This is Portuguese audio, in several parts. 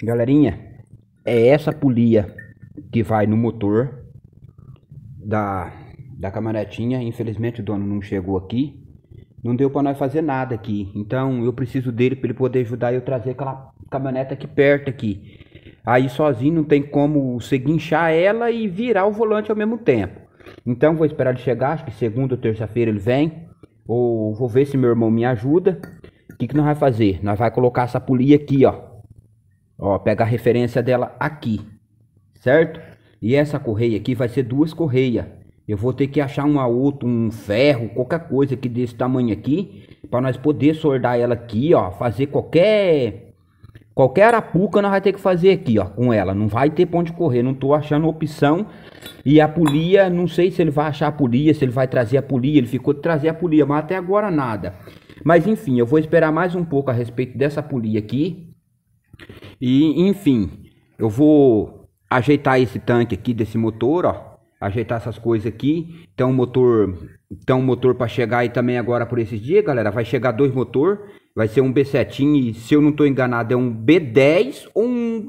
Galerinha, é essa polia que vai no motor da, da caminhonetinha. Infelizmente o dono não chegou aqui. Não deu para nós fazer nada aqui. Então eu preciso dele para ele poder ajudar eu trazer aquela caminhoneta aqui perto aqui. Aí sozinho não tem como você guinchar ela e virar o volante ao mesmo tempo. Então vou esperar ele chegar, acho que segunda ou terça-feira ele vem. Ou vou ver se meu irmão me ajuda. O que, que nós vai fazer? Nós vai colocar essa polia aqui, ó. Ó, pega a referência dela aqui, certo? E essa correia aqui vai ser duas correias. Eu vou ter que achar uma outra, um ferro, qualquer coisa aqui desse tamanho aqui, para nós poder soldar ela aqui, ó, fazer qualquer qualquer arapuca nós vai ter que fazer aqui, ó, com ela. Não vai ter ponto de correr, não tô achando opção. E a polia, não sei se ele vai achar a polia, se ele vai trazer a polia, ele ficou de trazer a polia, mas até agora nada. Mas enfim, eu vou esperar mais um pouco a respeito dessa polia aqui e enfim, eu vou ajeitar esse tanque aqui desse motor, ó. Ajeitar essas coisas aqui. Então motor, então motor para chegar aí também agora por esses dias, galera. Vai chegar dois motor, vai ser um B7 e se eu não tô enganado é um B10 ou um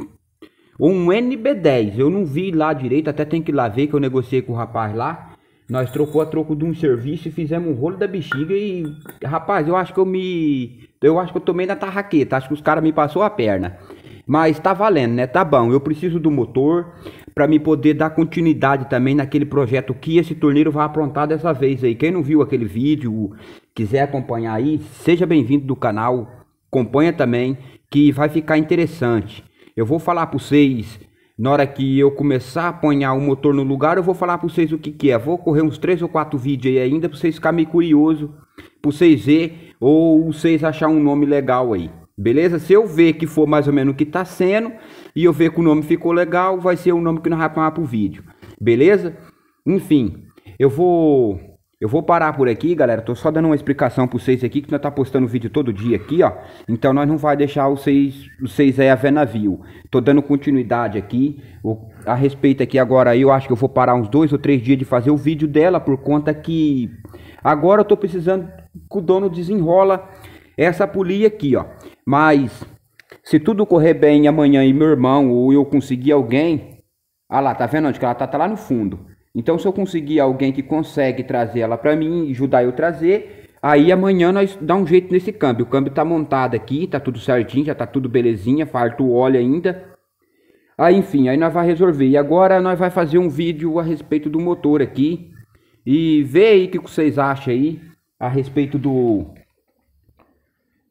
um NB10. Eu não vi lá direito, até tem que ir lá ver que eu negociei com o rapaz lá. Nós trocou a troco de um serviço e fizemos um rolo da bexiga e. Rapaz, eu acho que eu me. Eu acho que eu tomei na tarraqueta. Acho que os caras me passou a perna. Mas tá valendo, né? Tá bom. Eu preciso do motor para me poder dar continuidade também naquele projeto que esse torneiro vai aprontar dessa vez aí. Quem não viu aquele vídeo, quiser acompanhar aí, seja bem-vindo do canal. Acompanha também que vai ficar interessante. Eu vou falar para vocês na hora que eu começar a apanhar o motor no lugar, eu vou falar para vocês o que, que é. Vou correr uns três ou quatro vídeos aí ainda para vocês ficarem meio curioso, para vocês ver ou vocês achar um nome legal aí. Beleza? Se eu ver que for mais ou menos o que tá sendo e eu ver que o nome ficou legal, vai ser o nome que nós vamos para o vídeo. Beleza? Enfim, eu vou eu vou parar por aqui, galera. Tô só dando uma explicação para vocês aqui, que nós tá postando vídeo todo dia aqui, ó. Então nós não vai deixar vocês, vocês aí a ver navio. Tô dando continuidade aqui. O, a respeito aqui agora, eu acho que eu vou parar uns dois ou três dias de fazer o vídeo dela, por conta que agora eu tô precisando que o dono desenrola essa polia aqui, ó. Mas se tudo correr bem amanhã e meu irmão ou eu conseguir alguém... Ah lá, tá vendo onde que ela tá? Tá lá no fundo. Então, se eu conseguir alguém que consegue trazer ela para mim, ajudar eu trazer, aí amanhã nós dá um jeito nesse câmbio. O câmbio tá montado aqui, tá tudo certinho, já tá tudo belezinha, falta o óleo ainda. Aí, enfim, aí nós vai resolver. E agora nós vai fazer um vídeo a respeito do motor aqui e ver aí o que vocês acham aí a respeito do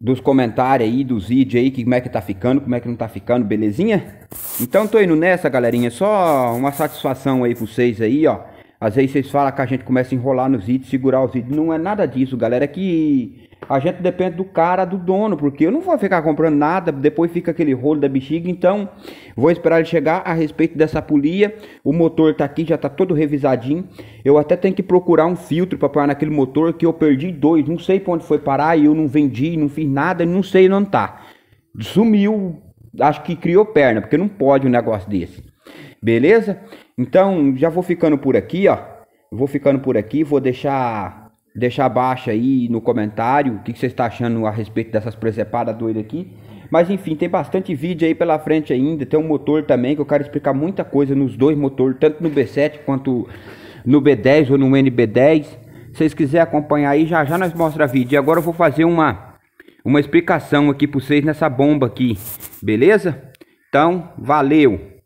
dos comentários aí, dos vídeos aí, que como é que tá ficando, como é que não tá ficando, belezinha? Então tô indo nessa, galerinha. Só uma satisfação aí pra vocês aí, ó. Às vezes vocês falam que a gente começa a enrolar nos vídeos, segurar os vídeos. Não é nada disso, galera. É que a gente depende do cara, do dono, porque eu não vou ficar comprando nada, depois fica aquele rolo da bexiga, então vou esperar ele chegar a respeito dessa polia. O motor tá aqui, já tá todo revisadinho. Eu até tenho que procurar um filtro para pôr naquele motor que eu perdi dois, não sei para onde foi parar e eu não vendi, não fiz nada, não sei onde tá. Sumiu, acho que criou perna, porque não pode um negócio desse. Beleza? Então, já vou ficando por aqui, ó. Vou ficando por aqui, vou deixar deixar abaixo aí no comentário o que, que você está achando a respeito dessas presepadas doidas aqui. Mas enfim, tem bastante vídeo aí pela frente ainda. Tem um motor também que eu quero explicar muita coisa nos dois motores, tanto no B7 quanto no B10 ou no NB10. Se vocês quiserem acompanhar aí, já já nós mostra vídeo. E agora eu vou fazer uma, uma explicação aqui para vocês nessa bomba aqui, beleza? Então, valeu!